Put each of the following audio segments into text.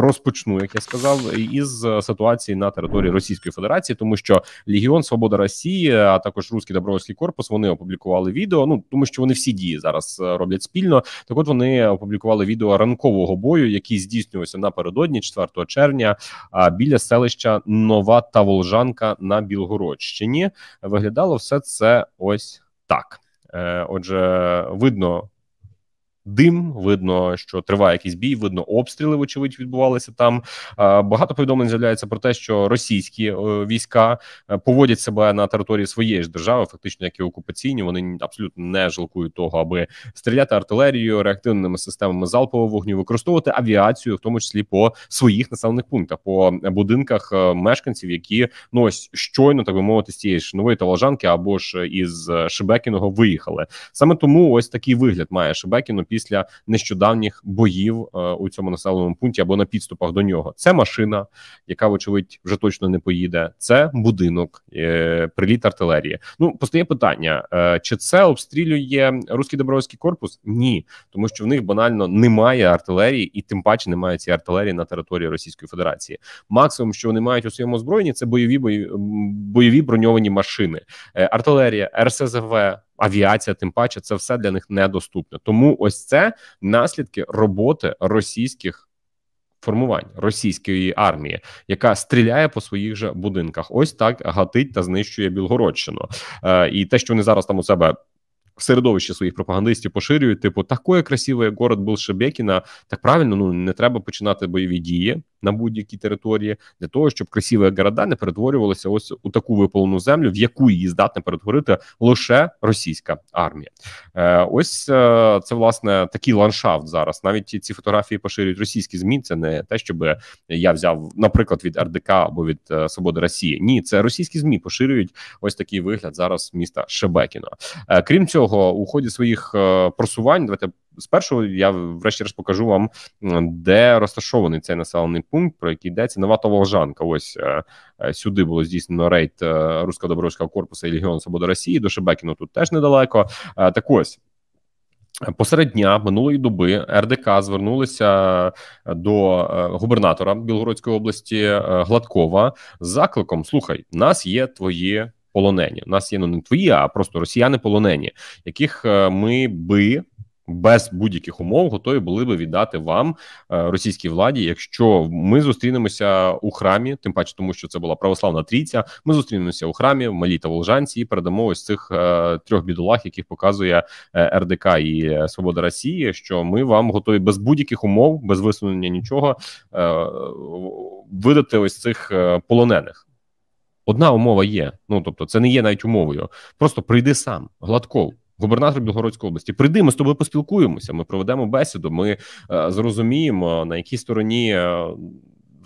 розпочну, як я сказав, із е, ситуації на території Російської Федерації, тому що Легіон Свобода Росії, а також Руський добровольський корпус, вони опублікували відео. Ну тому, що вони всі дії зараз е, роблять спільно. Так, от вони опублікували відео ранкового бою, який здійснювався напередодні, 4 червня, е, біля селища Нова Таволжанка на Білгородщині. Виглядало все це ось так. Отже, видно дим. Видно, що триває якийсь бій. Видно, обстріли вочевидь відбувалися там. Багато повідомлень з'являється про те, що російські е, війська е, поводять себе на території своєї ж держави, фактично як і окупаційні. Вони абсолютно не жалкують того, аби стріляти артилерією, реактивними системами залпового вогню, використовувати авіацію, в тому числі по своїх населених пунктах, по будинках е, мешканців, які ну ось щойно так би мовити з цієї нової талажанки або ж із Шебекіного виїхали. Саме тому ось такий вигляд має Шебекіно після після нещодавніх боїв е, у цьому населеному пункті або на підступах до нього. Це машина, яка, вочевидь, вже точно не поїде. Це будинок, е, приліт артилерії. Ну постає питання: е, чи це обстрілює руський добровольський корпус? Ні, тому що в них банально немає артилерії, і тим паче немає цієї артилерії на території Російської Федерації. Максимум, що вони мають у своєму озброєнні, це бойові бойові броньовані машини, артилерія, РСЗВ авіація, тим паче, це все для них недоступно. Тому ось це наслідки роботи російських. Формувань російської армії, яка стріляє по своїх же будинках, ось так гатить та знищує Білгородщину, е, і те, що вони зараз там у себе в середовищі своїх пропагандистів поширюють, типу такої красивої город Болшебекіна, так правильно ну не треба починати бойові дії на будь-якій території для того, щоб красиві города не перетворювалися ось у таку випалену землю, в яку її здатна перетворити лише російська армія. Е, Ось е, це власне такий ландшафт зараз. Навіть ці фотографії поширюють російські змі. Це не те, щоб я взяв, наприклад, від РДК або від е, Свободи Росії. Ні, це російські змі поширюють ось такий вигляд зараз міста Шебекіно. Е, крім цього, у ході своїх е, просувань давайте спершу я врешті-решт покажу вам, де розташований цей населений пункт, про який йдеться нова Волжанка. Ось е, е, сюди було здійснено рейд е, русько добровольського корпусу і Легіон Свобода Росії. До Шебекіну тут теж недалеко. Так ось. Посеред дня минулої доби РДК звернулися до губернатора Білгородської області Гладкова з закликом: слухай, нас є твої полонені. У нас є ну не твої, а просто росіяни полонені, яких ми би без будь-яких умов готові були би віддати вам е, російській владі, якщо ми зустрінемося у храмі, тим паче, тому що це була православна трійця. Ми зустрінемося у храмі в Малій та Волжанці і передамо ось цих е, трьох бідолах, яких показує е, РДК і е, Свобода Росії. Що ми вам готові без будь-яких умов, без висунення нічого е, видати ось цих е, полонених. Одна умова є. Ну тобто, це не є навіть умовою. Просто прийди сам, Гладков губернатор Білгородської області. Прийди, ми з тобою поспілкуємося. Ми проведемо бесіду. Ми е, зрозуміємо на якій стороні е,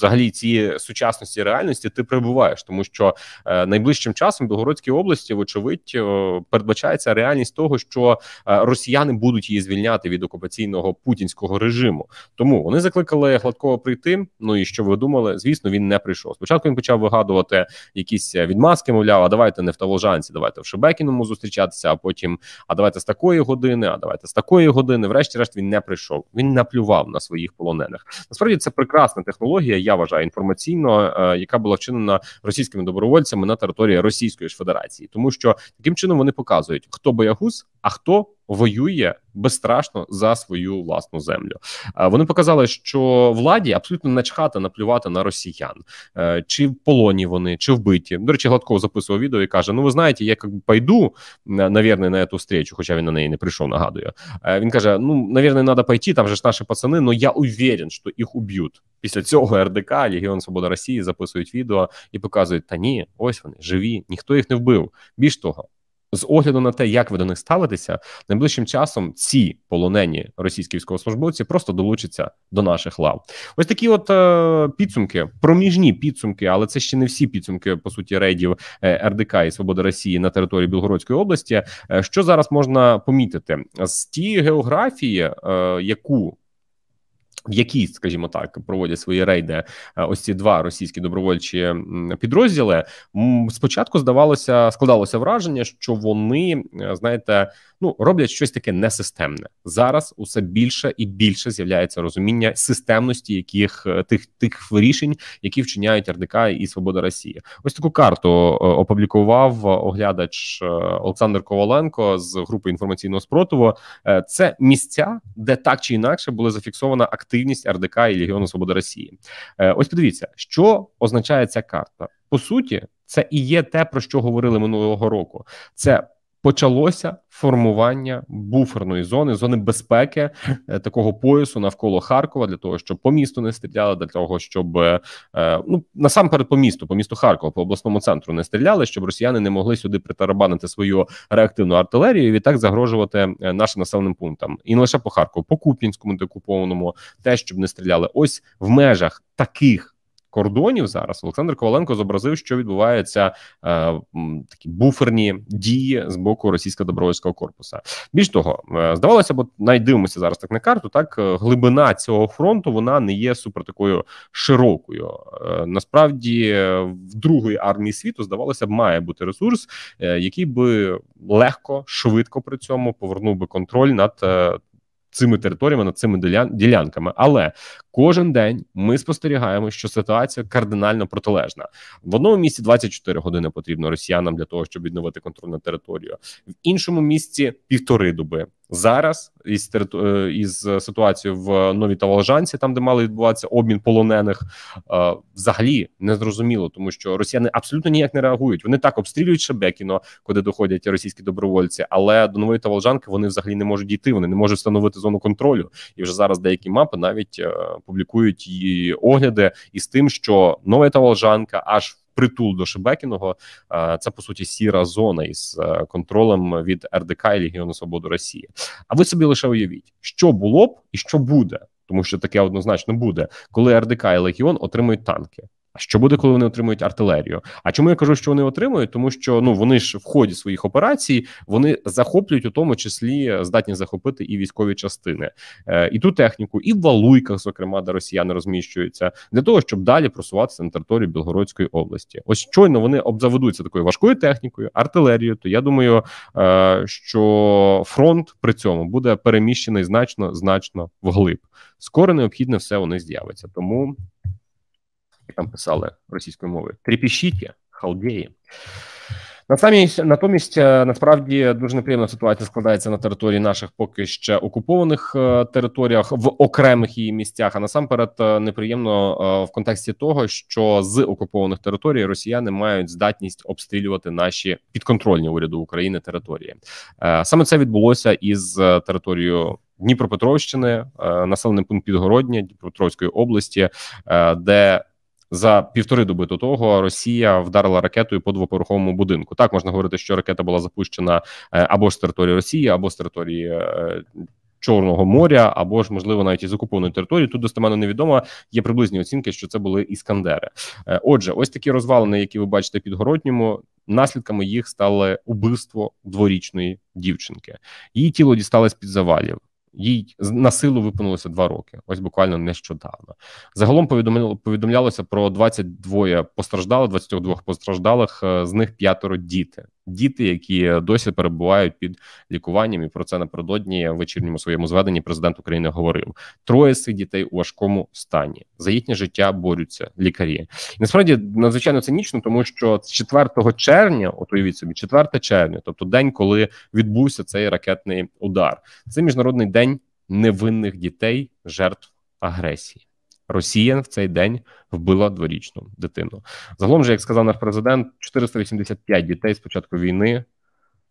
взагалі цієї сучасності реальності ти прибуваєш, тому що е, найближчим часом в Білгородській області, вочевидь, е, передбачається реальність того, що е, росіяни будуть її звільняти від окупаційного путінського режиму. Тому вони закликали гладкого прийти. Ну і що ви думали? Звісно, він не прийшов. Спочатку він почав вигадувати якісь відмазки, мовляв, а давайте не в Таволжанці, давайте в Шебекіному зустрічатися. А потім а давайте з такої години, а давайте з такої години. Врешті-решт він не прийшов. Він наплював на своїх полонених. Насправді це прекрасна технологія я вважаю, інформаційно, е, яка була вчинена російськими добровольцями на території Російської ж Федерації, тому що таким чином вони показують, хто боягуз, а хто воює безстрашно за свою власну землю. Е, вони показали, що владі абсолютно начхати наплювати на росіян, е, чи в полоні вони, чи вбиті. До речі, Гладков записував відео і каже: Ну, ви знаєте, я як пойду навірно, на цю встречу, хоча він на неї не прийшов. Нагадую, е, він каже: Ну, навірно, треба пойти, там же ж наші пацани, але я уверен, що їх уб'ють. Після цього РДК Легіон Свобода Росії записують відео і показують: та ні, ось вони живі, ніхто їх не вбив. Більш того, з огляду на те, як ви до них ставитеся, найближчим часом ці полонені російські військовослужбовці просто долучаться до наших лав. Ось такі, от е, підсумки, проміжні підсумки, але це ще не всі підсумки по суті рейдів е, РДК і Свободи Росії на території Білгородської області. Е, що зараз можна помітити з тієї географії, е, яку в які, скажімо так, проводять свої рейди, е, ось ці два російські добровольчі підрозділи спочатку здавалося, складалося враження, що вони е, знаєте, ну роблять щось таке несистемне. Зараз усе більше і більше з'являється розуміння системності, яких е, тих тих рішень, які вчиняють РДК і Свобода Росії. Ось таку карту опублікував оглядач Олександр Коваленко з групи інформаційного спротиву. Це місця, де так чи інакше були зафіксовані активність активність РДК і Легіону Свободи Росії. Е, ось подивіться, що означає ця карта. По суті, це і є те, про що говорили минулого року. Це почалося формування буферної зони, зони безпеки е, такого поясу навколо Харкова для того, щоб по місту не стріляли, для того, щоб е, е, ну насамперед по місту, по місту Харкова, по обласному центру не стріляли, щоб росіяни не могли сюди притарабанити свою реактивну артилерію і відтак загрожувати нашим населеним пунктам, і не лише по Харкову, по Куп'янському декупованому, те, щоб не стріляли. Ось в межах таких кордонів зараз Олександр Коваленко зобразив, що відбуваються е, такі буферні дії з боку російського добровольського корпуса. Більш того, е, здавалося, б, навіть дивимося зараз так на карту. Так е, глибина цього фронту вона не є супер такою широкою. Е, насправді, е, в другої армії світу здавалося б, має бути ресурс, е, який би легко швидко при цьому повернув би контроль над цими територіями над цими ділян- ділянками. Але кожен день ми спостерігаємо, що ситуація кардинально протилежна. В одному місці 24 години потрібно росіянам для того, щоб відновити контроль над територією, в іншому місці півтори доби. Зараз із е, із е, ситуацією в нові та Волжанці, там де мали відбуватися обмін полонених, е, взагалі не зрозуміло, тому що росіяни абсолютно ніяк не реагують. Вони так обстрілюють Шебекіно, куди доходять російські добровольці, але до нової та Волжанки вони взагалі не можуть дійти. Вони не можуть встановити зону контролю. І вже зараз деякі мапи навіть публікують її огляди із тим, що нова та волжанка аж Притул до Шебекіного. Це по суті сіра зона із е, контролем від РДК і Легіону Свободу Росії. А ви собі лише уявіть, що було б і що буде, тому що таке однозначно буде, коли РДК і Легіон отримують танки що буде, коли вони отримують артилерію? А чому я кажу, що вони отримують? Тому що ну вони ж в ході своїх операцій вони захоплюють у тому числі здатні захопити і військові частини, е, і ту техніку, і в Валуйках, зокрема, де росіяни розміщуються, для того, щоб далі просуватися на територію Білгородської області. Ось щойно вони обзаведуться такою важкою технікою, артилерією. То я думаю, е, що фронт при цьому буде переміщений значно значно вглиб. Скоро необхідне все вони з'явиться. Тому там писали російською мовою, трепіщіті, халдеї. Натомість, натомість е, насправді дуже неприємна ситуація складається на території наших поки ще окупованих е, територіях в окремих її місцях. А насамперед е, неприємно в контексті того, що з окупованих територій росіяни мають здатність обстрілювати наші підконтрольні уряду України території. Саме це відбулося із територією. Дніпропетровщини, населений пункт Підгородня Дніпропетровської області, де за півтори доби до того Росія вдарила ракетою по двоповерховому будинку. Так можна говорити, що ракета була запущена е, або з території Росії, або з території. Е, Чорного моря або ж можливо навіть із окупованої території тут достеменно невідомо. Є приблизні оцінки, що це були іскандери. Е, отже, ось такі розвалини, які ви бачите підгородньому, наслідками їх стало убивство дворічної дівчинки. Її тіло дісталось під завалів. Їй на силу виповнилося два роки, ось буквально нещодавно. Загалом повідомлялося про 22 постраждалих, 22 постраждалих, е, з них п'ятеро діти діти, які досі перебувають під лікуванням, і про це напередодні в вечірньому своєму зведенні президент України говорив. Троє з цих дітей у важкому стані за їхнє життя борються лікарі. І насправді надзвичайно цинічно, тому що 4 червня, от уявіть собі, 4 червня, тобто день, коли відбувся цей ракетний удар, це міжнародний день невинних дітей, жертв агресії. Росія в цей день вбила дворічну дитину. Загалом же, як сказав наш президент, 485 дітей з початку війни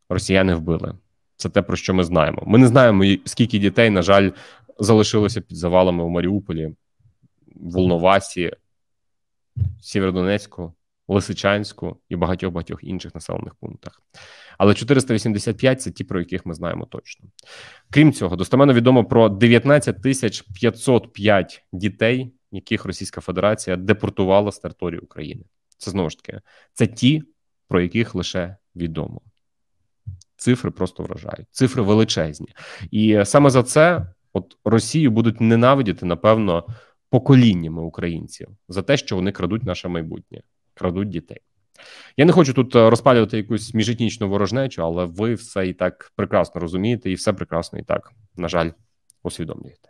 росіяни вбили. Це те про що ми знаємо. Ми не знаємо, скільки дітей, на жаль, залишилося під завалами у Маріуполі, Волновасі, Сєвєродонецьку. Лисичанську і багатьох багатьох інших населених пунктах. Але 485 це ті, про яких ми знаємо точно. Крім цього, достеменно відомо про 19 тисяч 505 дітей, яких Російська Федерація депортувала з території України. Це знову ж таки, це ті, про яких лише відомо. Цифри просто вражають, цифри величезні, і саме за це, от Росію будуть ненавидіти напевно поколіннями українців за те, що вони крадуть наше майбутнє крадуть дітей. Я не хочу тут е, розпалювати якусь міжетнічну ворожнечу, але ви все і так прекрасно розумієте, і все прекрасно і так, на жаль, усвідомлюєте.